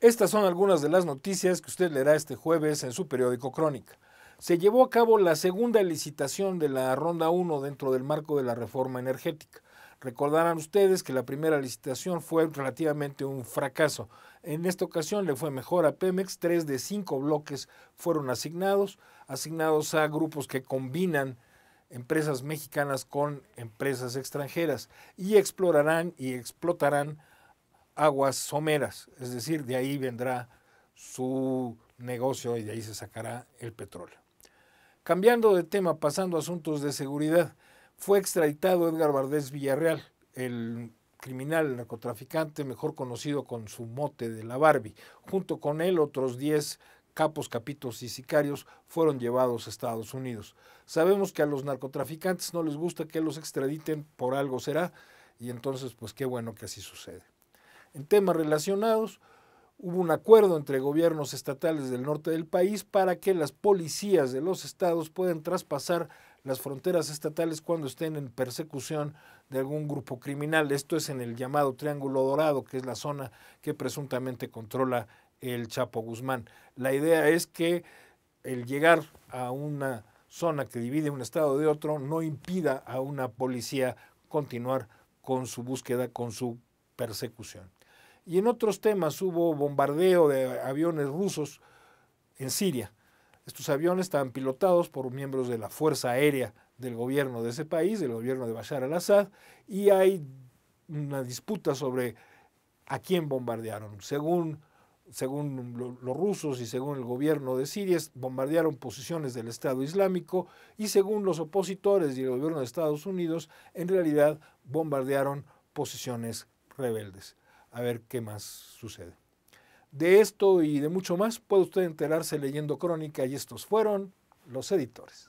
Estas son algunas de las noticias que usted leerá este jueves en su periódico Crónica. Se llevó a cabo la segunda licitación de la Ronda 1 dentro del marco de la reforma energética. Recordarán ustedes que la primera licitación fue relativamente un fracaso. En esta ocasión le fue mejor a Pemex, tres de cinco bloques fueron asignados, asignados a grupos que combinan empresas mexicanas con empresas extranjeras y explorarán y explotarán aguas someras, es decir, de ahí vendrá su negocio y de ahí se sacará el petróleo. Cambiando de tema, pasando a asuntos de seguridad, fue extraditado Edgar Vardés Villarreal, el criminal narcotraficante mejor conocido con su mote de la Barbie. Junto con él otros 10 capos, capitos y sicarios fueron llevados a Estados Unidos. Sabemos que a los narcotraficantes no les gusta que los extraditen, por algo será, y entonces pues qué bueno que así sucede. En temas relacionados, hubo un acuerdo entre gobiernos estatales del norte del país para que las policías de los estados puedan traspasar las fronteras estatales cuando estén en persecución de algún grupo criminal. Esto es en el llamado Triángulo Dorado, que es la zona que presuntamente controla el Chapo Guzmán. La idea es que el llegar a una zona que divide un estado de otro no impida a una policía continuar con su búsqueda, con su persecución. Y en otros temas hubo bombardeo de aviones rusos en Siria. Estos aviones estaban pilotados por miembros de la Fuerza Aérea del gobierno de ese país, del gobierno de Bashar al-Assad, y hay una disputa sobre a quién bombardearon. Según según los rusos y según el gobierno de Siria, bombardearon posiciones del Estado Islámico y según los opositores y el gobierno de Estados Unidos, en realidad bombardearon posiciones rebeldes. A ver qué más sucede. De esto y de mucho más puede usted enterarse leyendo Crónica y estos fueron los editores.